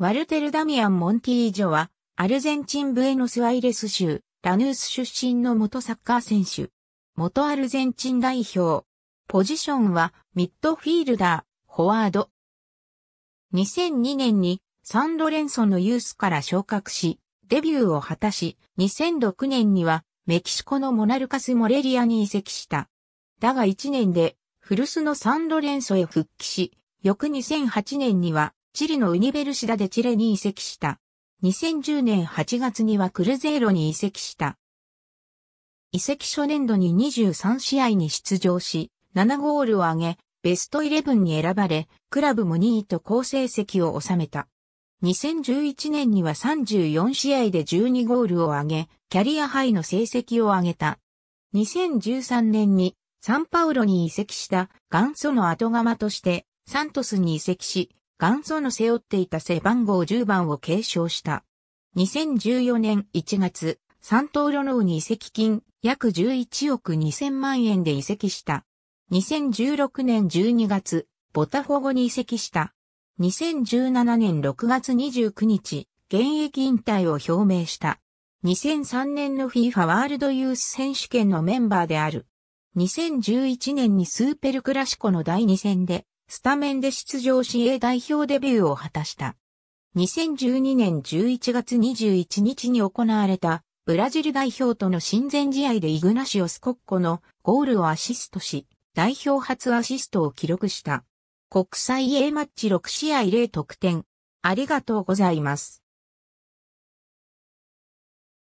ワルテル・ダミアン・モンティージョは、アルゼンチン・ブエノス・アイレス州、ラヌース出身の元サッカー選手。元アルゼンチン代表。ポジションは、ミッドフィールダー、フォワード。2002年に、サンロレンソのユースから昇格し、デビューを果たし、2006年には、メキシコのモナルカス・モレリアに移籍した。だが1年で、古巣のサンロレンソへ復帰し、翌2008年には、チリのウニベルシダでチレに移籍した。2010年8月にはクルゼーロに移籍した。移籍初年度に23試合に出場し、7ゴールを挙げ、ベストイレブンに選ばれ、クラブも2位と好成績を収めた。2011年には34試合で12ゴールを挙げ、キャリアハイの成績を挙げた。2013年にサンパウロに移籍した元祖の後釜としてサントスに移籍し、元祖の背負っていた背番号10番を継承した。2014年1月、三刀路のに移籍金約11億2000万円で移籍した。2016年12月、ボタフォゴに移籍した。2017年6月29日、現役引退を表明した。2003年の FIFA ワールドユース選手権のメンバーである。2011年にスーペルクラシコの第2戦でスタメンで出場し A 代表デビューを果たした。2012年11月21日に行われたブラジル代表との親善試合でイグナシオスコッコのゴールをアシストし、代表初アシストを記録した。国際 A マッチ6試合0得点。ありがとうございます。